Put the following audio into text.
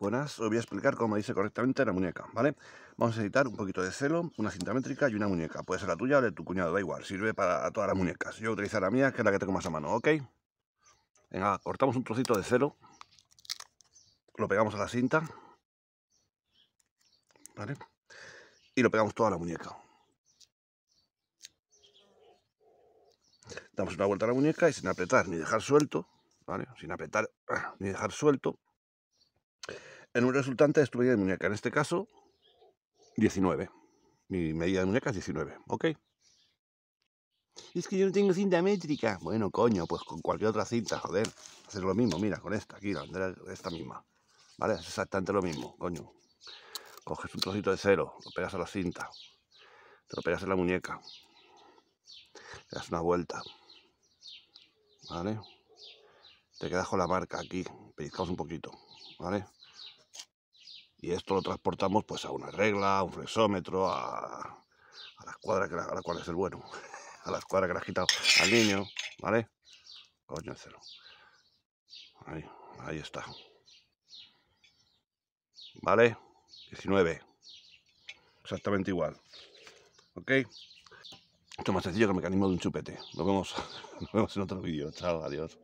Buenas, os voy a explicar cómo dice correctamente la muñeca, ¿vale? Vamos a necesitar un poquito de celo, una cinta métrica y una muñeca. Puede ser la tuya o de tu cuñado, da igual, sirve para todas las muñecas. Yo voy a utilizar la mía, que es la que tengo más a mano, ¿ok? Venga, cortamos un trocito de celo, lo pegamos a la cinta, ¿vale? Y lo pegamos toda la muñeca. Damos una vuelta a la muñeca y sin apretar ni dejar suelto, ¿vale? Sin apretar ni dejar suelto, en un resultante es tu medida de muñeca. En este caso, 19. Mi medida de muñeca es 19, ¿ok? Es que yo no tengo cinta métrica. Bueno, coño, pues con cualquier otra cinta, joder. Haces lo mismo, mira, con esta, aquí, la esta misma. ¿Vale? Es exactamente lo mismo, coño. Coges un trocito de cero, lo pegas a la cinta, te lo pegas en la muñeca, le das una vuelta, ¿vale? Te quedas con la marca aquí, pellizcamos un poquito, ¿vale? Y esto lo transportamos pues a una regla, a un flexómetro, a, la escuadra que la, a la cual es el bueno, a la escuadra que la has quitado al niño, ¿vale? Coño, cero. Ahí, está. ¿Vale? 19. Exactamente igual. ¿Ok? Esto es más sencillo que el mecanismo de un chupete. Nos vemos, nos vemos en otro vídeo. Chao, adiós.